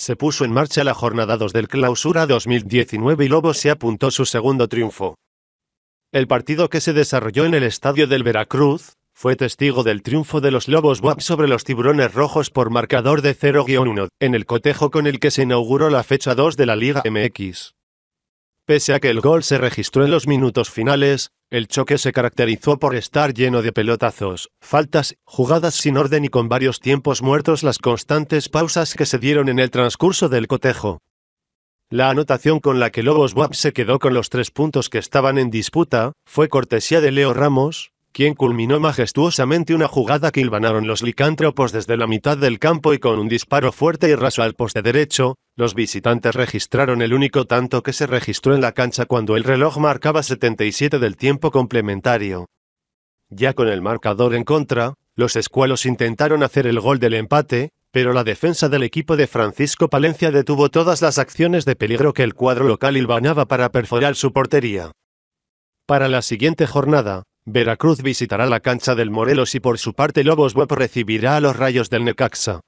Se puso en marcha la jornada 2 del Clausura 2019 y Lobos se apuntó su segundo triunfo. El partido que se desarrolló en el estadio del Veracruz, fue testigo del triunfo de los Lobos WAP sobre los Tiburones Rojos por marcador de 0-1, en el cotejo con el que se inauguró la fecha 2 de la Liga MX. Pese a que el gol se registró en los minutos finales, el choque se caracterizó por estar lleno de pelotazos, faltas, jugadas sin orden y con varios tiempos muertos las constantes pausas que se dieron en el transcurso del cotejo. La anotación con la que Lobos Buap se quedó con los tres puntos que estaban en disputa, fue cortesía de Leo Ramos, quien culminó majestuosamente una jugada que hilvanaron los licántropos desde la mitad del campo y con un disparo fuerte y raso al poste derecho, los visitantes registraron el único tanto que se registró en la cancha cuando el reloj marcaba 77 del tiempo complementario. Ya con el marcador en contra, los escuelos intentaron hacer el gol del empate, pero la defensa del equipo de Francisco Palencia detuvo todas las acciones de peligro que el cuadro local hilvanaba para perforar su portería. Para la siguiente jornada, Veracruz visitará la cancha del Morelos y por su parte Lobos Web recibirá a los Rayos del Necaxa.